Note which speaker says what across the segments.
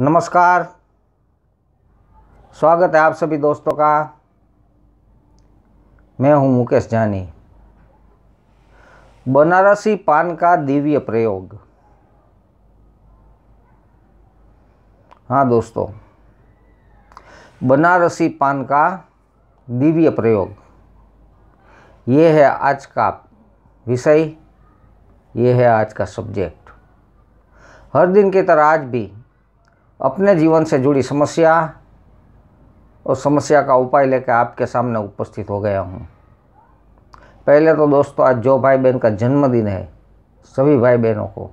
Speaker 1: नमस्कार स्वागत है आप सभी दोस्तों का मैं हूं मुकेश जानी बनारसी पान का दिव्य प्रयोग हाँ दोस्तों बनारसी पान का दिव्य प्रयोग ये है आज का विषय ये है आज का सब्जेक्ट हर दिन की तरह आज भी अपने जीवन से जुड़ी समस्या और समस्या का उपाय लेकर आपके सामने उपस्थित हो गया हूँ पहले तो दोस्तों आज जो भाई बहन का जन्मदिन है सभी भाई बहनों को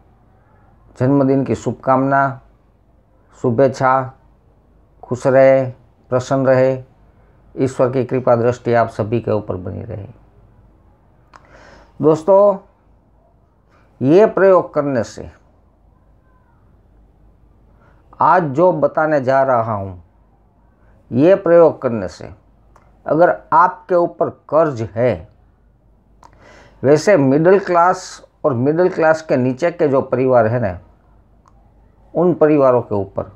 Speaker 1: जन्मदिन की शुभकामना शुभेच्छा खुश रहे प्रसन्न रहे ईश्वर की कृपा दृष्टि आप सभी के ऊपर बनी रहे दोस्तों ये प्रयोग करने से आज जो बताने जा रहा हूँ ये प्रयोग करने से अगर आपके ऊपर कर्ज है वैसे मिडिल क्लास और मिडिल क्लास के नीचे के जो परिवार है ना उन परिवारों के ऊपर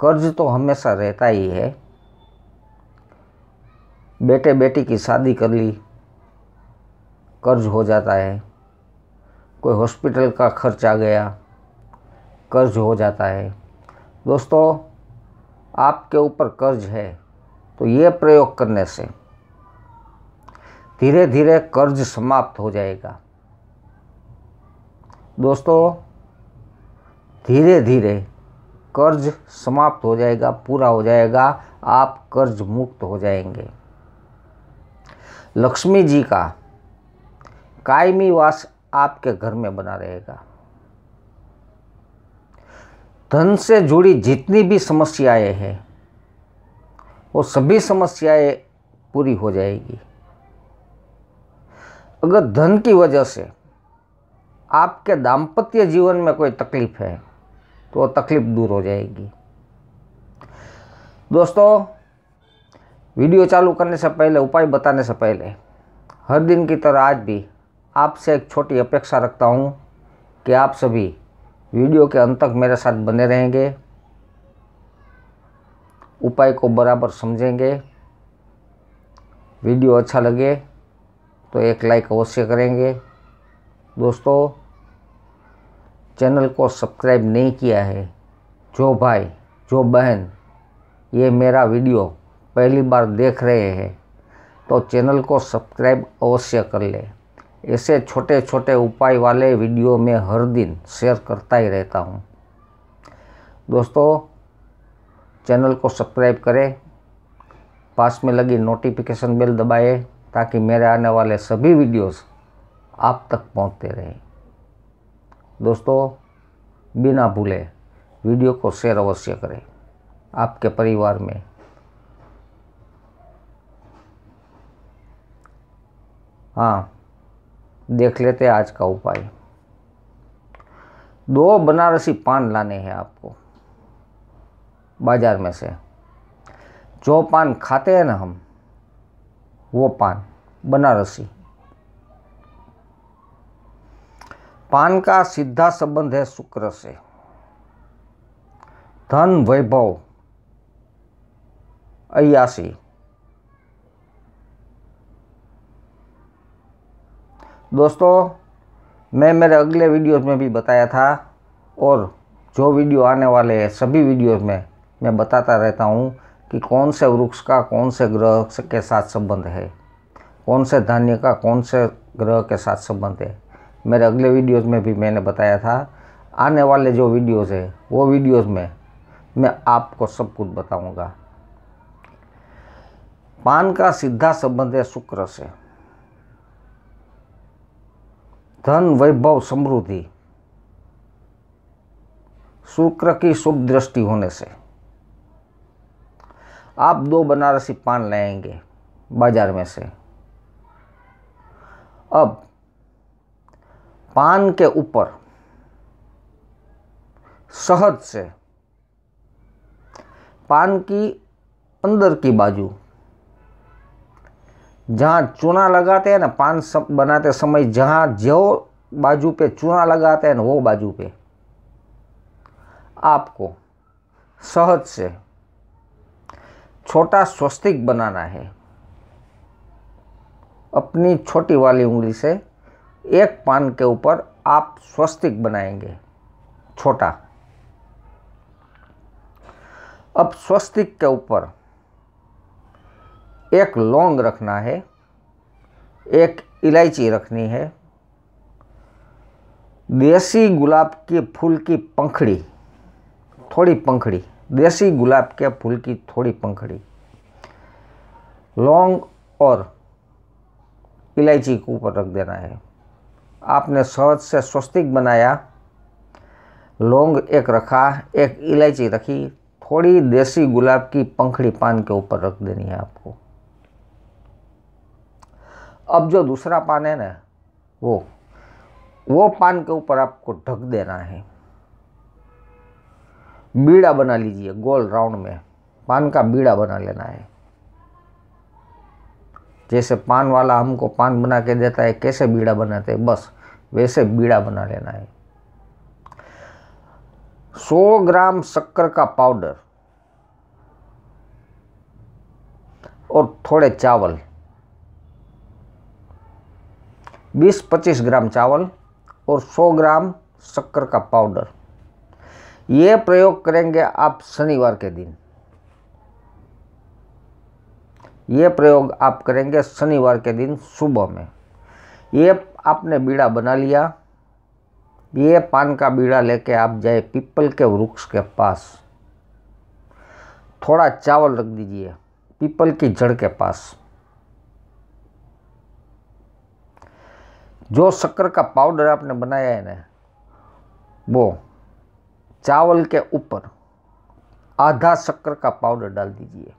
Speaker 1: कर्ज तो हमेशा रहता ही है बेटे बेटी की शादी कर ली कर्ज हो जाता है कोई हॉस्पिटल का खर्च आ गया कर्ज हो जाता है दोस्तों आपके ऊपर कर्ज है तो ये प्रयोग करने से धीरे धीरे कर्ज समाप्त हो जाएगा दोस्तों धीरे धीरे कर्ज समाप्त हो जाएगा पूरा हो जाएगा आप कर्ज मुक्त हो जाएंगे लक्ष्मी जी का कायमी वास आपके घर में बना रहेगा धन से जुड़ी जितनी भी समस्याएं हैं वो सभी समस्याएं पूरी हो जाएगी अगर धन की वजह से आपके दाम्पत्य जीवन में कोई तकलीफ है तो वो तकलीफ दूर हो जाएगी दोस्तों वीडियो चालू करने से पहले उपाय बताने से पहले हर दिन की तरह आज भी आपसे एक छोटी अपेक्षा रखता हूँ कि आप सभी वीडियो के अंत तक मेरे साथ बने रहेंगे उपाय को बराबर समझेंगे वीडियो अच्छा लगे तो एक लाइक अवश्य करेंगे दोस्तों चैनल को सब्सक्राइब नहीं किया है जो भाई जो बहन ये मेरा वीडियो पहली बार देख रहे हैं तो चैनल को सब्सक्राइब अवश्य कर लें ऐसे छोटे छोटे उपाय वाले वीडियो में हर दिन शेयर करता ही रहता हूँ दोस्तों चैनल को सब्सक्राइब करें पास में लगी नोटिफिकेशन बेल दबाएं ताकि मेरे आने वाले सभी वीडियोस आप तक पहुँचते रहें दोस्तों बिना भूले वीडियो को शेयर अवश्य करें आपके परिवार में हाँ देख लेते हैं आज का उपाय दो बनारसी पान लाने हैं आपको बाजार में से जो पान खाते हैं ना हम वो पान बनारसी पान का सीधा संबंध है शुक्र से धन वैभव अयासी दोस्तों मैं मेरे अगले वीडियोस में भी बताया था और जो वीडियो आने वाले हैं सभी वीडियोस में मैं बताता रहता हूँ कि कौन से वृक्ष का कौन से ग्रह के साथ संबंध है कौन से धान्य का कौन से ग्रह के साथ संबंध है मेरे अगले वीडियोस में भी मैंने बताया था आने वाले जो वीडियोस है वो वीडियोस में मैं आपको सब कुछ बताऊंगा पान का सीधा संबंध है शुक्र से धन वैभव समृद्धि शुक्र की शुभ दृष्टि होने से आप दो बनारसी पान लाएंगे बाजार में से अब पान के ऊपर शहद से पान की अंदर की बाजू जहाँ चूना लगाते हैं ना पान सब बनाते समय जहाँ जो बाजू पे चूना लगाते हैं ना वो बाजू पे आपको सहज से छोटा स्वस्तिक बनाना है अपनी छोटी वाली उंगली से एक पान के ऊपर आप स्वस्तिक बनाएंगे छोटा अब स्वस्तिक के ऊपर एक लौंग रखना है एक इलायची रखनी है देसी गुलाब के फूल की पंखड़ी थोड़ी पंखड़ी देसी गुलाब के फूल की थोड़ी पंखड़ी लौंग और इलायची के ऊपर रख देना है आपने शहद से स्वस्तिक बनाया लौंग एक रखा एक इलायची रखी थोड़ी देसी गुलाब की पंखड़ी पान के ऊपर रख देनी है आपको अब जो दूसरा पान है ना वो वो पान के ऊपर आपको ढक देना है बीड़ा बना लीजिए गोल राउंड में पान का बीड़ा बना लेना है जैसे पान वाला हमको पान बना के देता है कैसे बीड़ा बनाते हैं बस वैसे बीड़ा बना लेना है 100 ग्राम शक्कर का पाउडर और थोड़े चावल 20-25 ग्राम चावल और 100 ग्राम शक्कर का पाउडर ये प्रयोग करेंगे आप शनिवार के दिन ये प्रयोग आप करेंगे शनिवार के दिन सुबह में ये आपने बीड़ा बना लिया ये पान का बीड़ा लेके आप जाए पीपल के वृक्ष के पास थोड़ा चावल रख दीजिए पीपल की जड़ के पास जो शक्कर का पाउडर आपने बनाया है ना वो चावल के ऊपर आधा शक्कर का पाउडर डाल दीजिए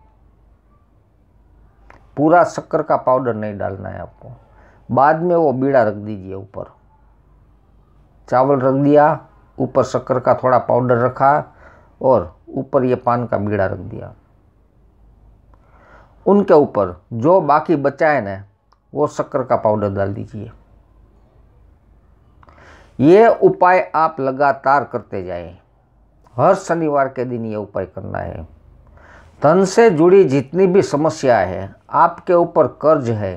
Speaker 1: पूरा शक्कर का पाउडर नहीं डालना है आपको बाद में वो बीड़ा रख दीजिए ऊपर चावल रख दिया ऊपर शक्कर का थोड़ा पाउडर रखा और ऊपर ये पान का बीड़ा रख दिया उनके ऊपर जो बाकी बचा है ना वो शक्कर का पाउडर डाल दीजिए ये उपाय आप लगातार करते जाए हर शनिवार के दिन ये उपाय करना है धन से जुड़ी जितनी भी समस्या है आपके ऊपर कर्ज है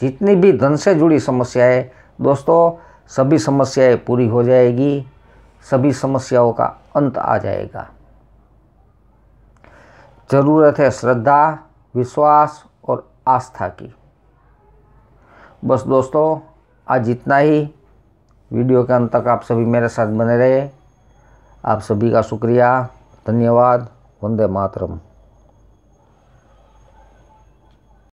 Speaker 1: जितनी भी धन से जुड़ी समस्या है दोस्तों सभी समस्याएं पूरी हो जाएगी सभी समस्याओं का अंत आ जाएगा ज़रूरत है श्रद्धा विश्वास और आस्था की बस दोस्तों आज इतना ही वीडियो के अंत तक आप सभी मेरे साथ बने रहे आप सभी का शुक्रिया धन्यवाद वंदे मातरम